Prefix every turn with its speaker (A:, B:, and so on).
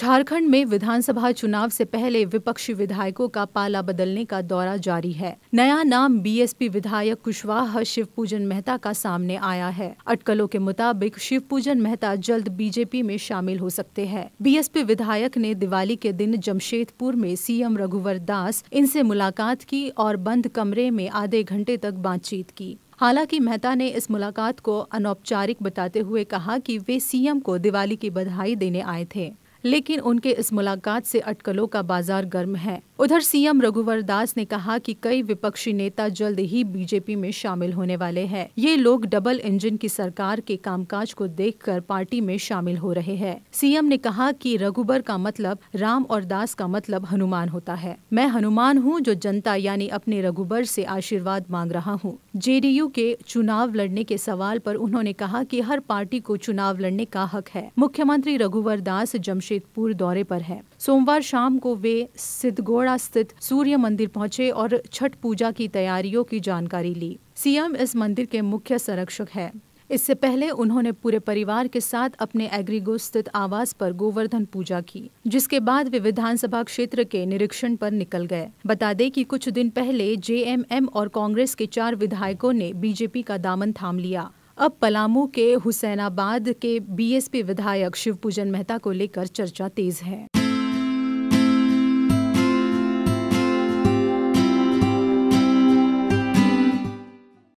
A: झारखंड में विधानसभा चुनाव से पहले विपक्षी विधायकों का पाला बदलने का दौरा जारी है नया नाम बीएसपी विधायक कुशवाहा शिव पूजन मेहता का सामने आया है अटकलों के मुताबिक शिव पूजन मेहता जल्द बीजेपी में शामिल हो सकते हैं बीएसपी विधायक ने दिवाली के दिन जमशेदपुर में सीएम रघुवर दास इनसे मुलाकात की और बंद कमरे में आधे घंटे तक बातचीत की हालांकि मेहता ने इस मुलाकात को अनौपचारिक बताते हुए कहा कि वे सीएम को दिवाली की बधाई देने आए थे लेकिन उनके इस मुलाकात से अटकलों का बाजार गर्म है उधर सीएम रघुवर दास ने कहा कि कई विपक्षी नेता जल्द ही बीजेपी में शामिल होने वाले हैं ये लोग डबल इंजन की सरकार के कामकाज को देखकर पार्टी में शामिल हो रहे हैं सीएम ने कहा कि रघुबर का मतलब राम और दास का मतलब हनुमान होता है मैं हनुमान हूँ जो जनता यानी अपने रघुबर से आशीर्वाद मांग रहा हूँ जे के चुनाव लड़ने के सवाल पर उन्होंने कहा कि हर पार्टी को चुनाव लड़ने का हक है मुख्यमंत्री रघुवर दास जमशेद जेतपुर दौरे पर है सोमवार शाम को वे सिद्धगोड़ा स्थित सूर्य मंदिर पहुंचे और छठ पूजा की तैयारियों की जानकारी ली सीएम इस मंदिर के मुख्य संरक्षक है इससे पहले उन्होंने पूरे परिवार के साथ अपने एग्रीगो स्थित आवास पर गोवर्धन पूजा की जिसके बाद वे विधानसभा क्षेत्र के निरीक्षण पर निकल गए बता दें कि कुछ दिन पहले जेएमएम और कांग्रेस के चार विधायकों ने बीजेपी का दामन थाम लिया अब पलामू के हुसैनाबाद के बीएसपी विधायक शिवपूजन मेहता को लेकर चर्चा तेज है